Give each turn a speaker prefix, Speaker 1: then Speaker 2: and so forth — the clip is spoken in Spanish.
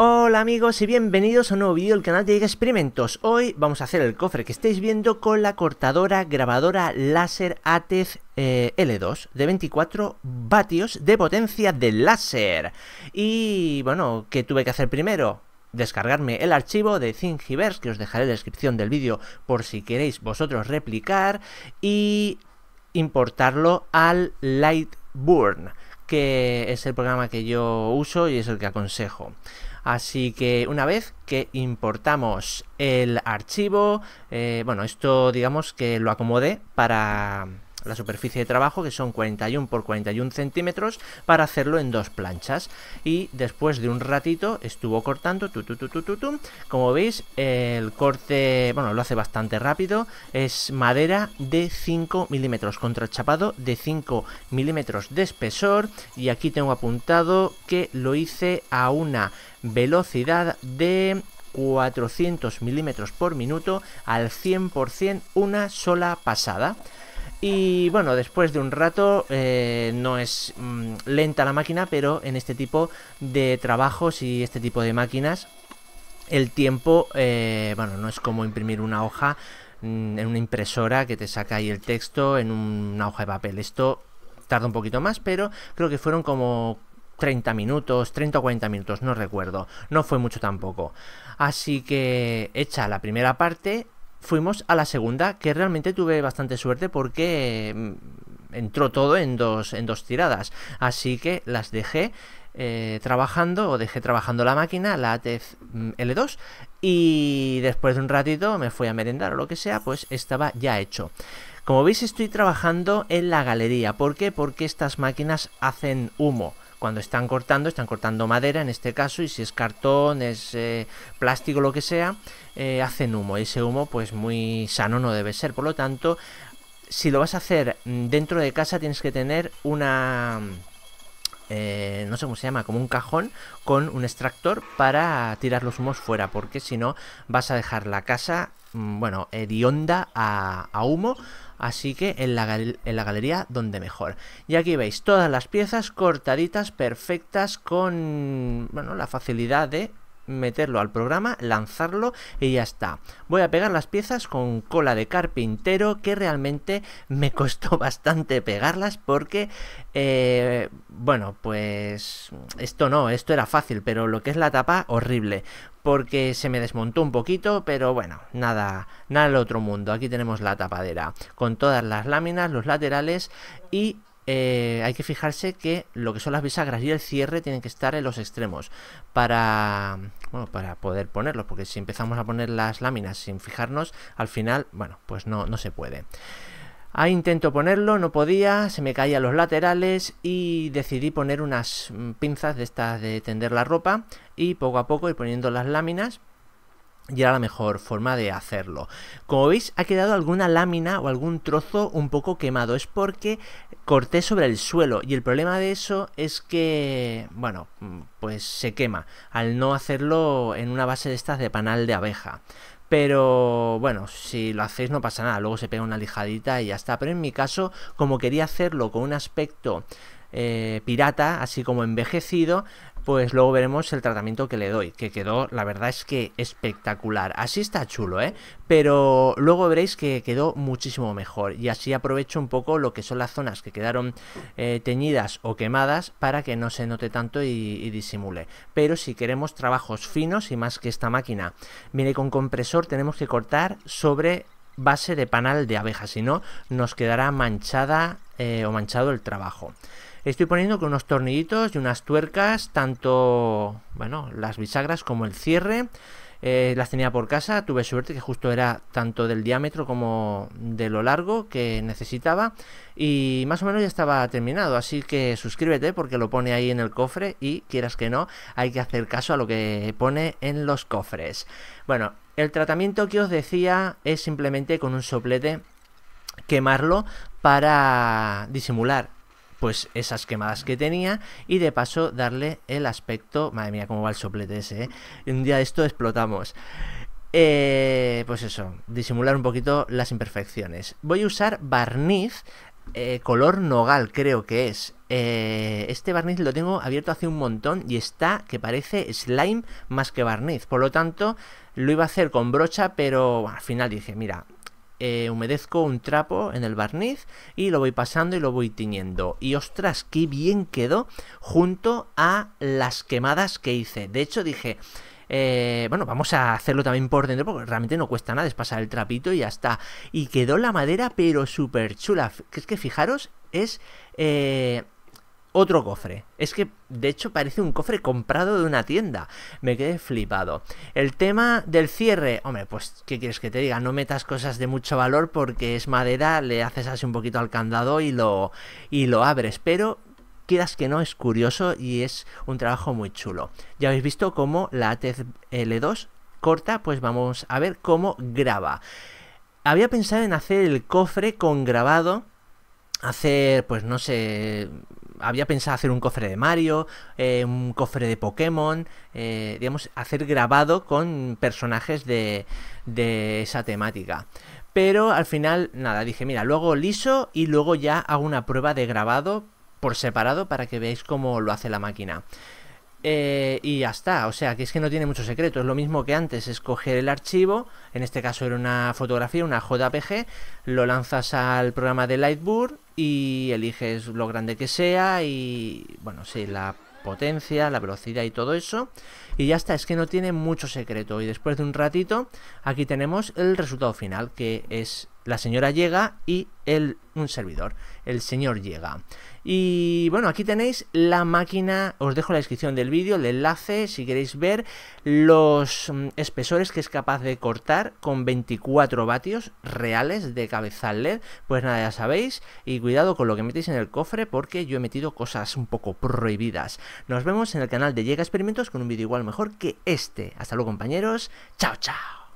Speaker 1: Hola amigos y bienvenidos a un nuevo vídeo del canal de Experimentos. Hoy vamos a hacer el cofre que estáis viendo con la cortadora grabadora láser ATEF eh, L2 de 24 vatios de potencia de láser. Y bueno, ¿qué tuve que hacer primero? descargarme el archivo de Thingiverse que os dejaré en la descripción del vídeo por si queréis vosotros replicar y importarlo al Lightburn que es el programa que yo uso y es el que aconsejo. Así que una vez que importamos el archivo, eh, bueno, esto digamos que lo acomode para la superficie de trabajo que son 41 por 41 centímetros para hacerlo en dos planchas y después de un ratito estuvo cortando tu, tu, tu, como veis el corte bueno lo hace bastante rápido es madera de 5 milímetros contrachapado de 5 milímetros de espesor y aquí tengo apuntado que lo hice a una velocidad de 400 milímetros por minuto al 100% una sola pasada y bueno, después de un rato, eh, no es mm, lenta la máquina, pero en este tipo de trabajos y este tipo de máquinas, el tiempo, eh, bueno, no es como imprimir una hoja mm, en una impresora que te saca ahí el texto en una hoja de papel. Esto tarda un poquito más, pero creo que fueron como 30 minutos, 30 o 40 minutos, no recuerdo. No fue mucho tampoco. Así que hecha la primera parte, fuimos a la segunda, que realmente tuve bastante suerte porque mm, entró todo en dos, en dos tiradas. Así que las dejé eh, trabajando, o dejé trabajando la máquina, la ATF mm, L2, y después de un ratito me fui a merendar o lo que sea, pues estaba ya hecho. Como veis estoy trabajando en la galería, ¿por qué? Porque estas máquinas hacen humo cuando están cortando, están cortando madera en este caso, y si es cartón, es eh, plástico, lo que sea, eh, hacen humo. Y ese humo, pues muy sano no debe ser. Por lo tanto, si lo vas a hacer mm, dentro de casa, tienes que tener una eh, no sé cómo se llama, como un cajón con un extractor para tirar los humos fuera, porque si no vas a dejar la casa, mm, bueno, hedionda a, humo, así que en la, en la, galería donde mejor. Y aquí veis todas las piezas cortaditas, perfectas, con, bueno, la facilidad de meterlo al programa, lanzarlo y ya está. Voy a pegar las piezas con cola de carpintero que realmente me costó bastante pegarlas porque, eh, bueno, pues esto no, esto era fácil, pero lo que es la tapa, horrible. Porque se me desmontó un poquito, pero bueno, nada, nada del otro mundo. Aquí tenemos la tapadera con todas las láminas, los laterales y eh, hay que fijarse que lo que son las bisagras y el cierre tienen que estar en los extremos para bueno, para poder ponerlos, porque si empezamos a poner las láminas sin fijarnos, al final, bueno, pues no, no se puede. Ahí intento ponerlo, no podía, se me caían los laterales y decidí poner unas mm, pinzas de estas de tender la ropa y poco a poco ir poniendo las láminas y era la mejor forma de hacerlo. Como veis ha quedado alguna lámina o algún trozo un poco quemado, es porque corté sobre el suelo y el problema de eso es que, bueno, mm, pues se quema al no hacerlo en una base de estas de panal de abeja. Pero bueno, si lo hacéis no pasa nada, luego se pega una lijadita y ya está. Pero en mi caso, como quería hacerlo con un aspecto eh, pirata, así como envejecido, pues luego veremos el tratamiento que le doy, que quedó, la verdad es que espectacular. Así está chulo, ¿eh? Pero luego veréis que quedó muchísimo mejor y así aprovecho un poco lo que son las zonas que quedaron eh, teñidas o quemadas para que no se note tanto y, disimule. Pero si queremos trabajos finos y más que esta máquina Mire con compresor, tenemos que cortar sobre base de panal de abeja, si no nos quedará manchada eh, o manchado el trabajo. Estoy poniendo con unos tornillitos y unas tuercas, tanto, bueno, las bisagras como el cierre. Eh, las tenía por casa, tuve suerte que justo era tanto del diámetro como de lo largo que necesitaba y más o menos ya estaba terminado, así que suscríbete porque lo pone ahí en el cofre y quieras que no, hay que hacer caso a lo que pone en los cofres. Bueno, el tratamiento que os decía es simplemente con un soplete quemarlo para disimular pues esas quemadas que tenía y de paso darle el aspecto, madre mía, cómo va el soplete ese, ¿eh? un día de esto explotamos. Eh, pues eso, disimular un poquito las imperfecciones. Voy a usar barniz eh, color nogal, creo que es. este barniz lo tengo abierto hace un montón y está que parece slime más que barniz. Por lo tanto, lo iba a hacer con brocha, pero al final dije, mira, eh, humedezco un trapo en el barniz y lo voy pasando y lo voy tiñendo. Y ostras, qué bien quedó junto a las quemadas que hice. De hecho dije... Eh, bueno, vamos a hacerlo también por dentro porque realmente no cuesta nada, es pasar el trapito y ya está. Y quedó la madera pero súper chula. Es que fijaros, es... Eh, otro cofre. Es que, de hecho, parece un cofre comprado de una tienda. Me quedé flipado. El tema del cierre. Hombre, pues, ¿qué quieres que te diga? No metas cosas de mucho valor porque es madera, le haces así un poquito al candado y lo, lo abres. Pero quieras que no, es curioso y es un trabajo muy chulo. Ya habéis visto cómo la ATL2 corta, pues vamos a ver cómo graba. Había pensado en hacer el cofre con grabado, hacer, pues no sé, había pensado hacer un cofre de Mario, eh, un cofre de Pokémon, eh, digamos, hacer grabado con personajes de, de esa temática. Pero al final, nada, dije, mira, luego liso y luego ya hago una prueba de grabado por separado para que veáis cómo lo hace la máquina. Eh, y ya está, o sea, que es que no tiene mucho secreto. Es lo mismo que antes, escoger el archivo, en este caso era una fotografía, una JPG, lo lanzas al programa de Lightboard y eliges lo grande que sea y, bueno, sí, la potencia, la velocidad y todo eso. Y ya está, es que no tiene mucho secreto. Y después de un ratito, aquí tenemos el resultado final, que es la señora llega y el, un servidor, el señor llega. Y bueno, aquí tenéis la máquina, os dejo la descripción del vídeo, el enlace, si queréis ver los mm, espesores que es capaz de cortar con 24 vatios reales de cabezal LED. Pues nada, ya sabéis, y cuidado con lo que metéis en el cofre porque yo he metido cosas un poco prohibidas. Nos vemos en el canal de Llega Experimentos con un vídeo igual mejor que este. Hasta luego compañeros, chao chao.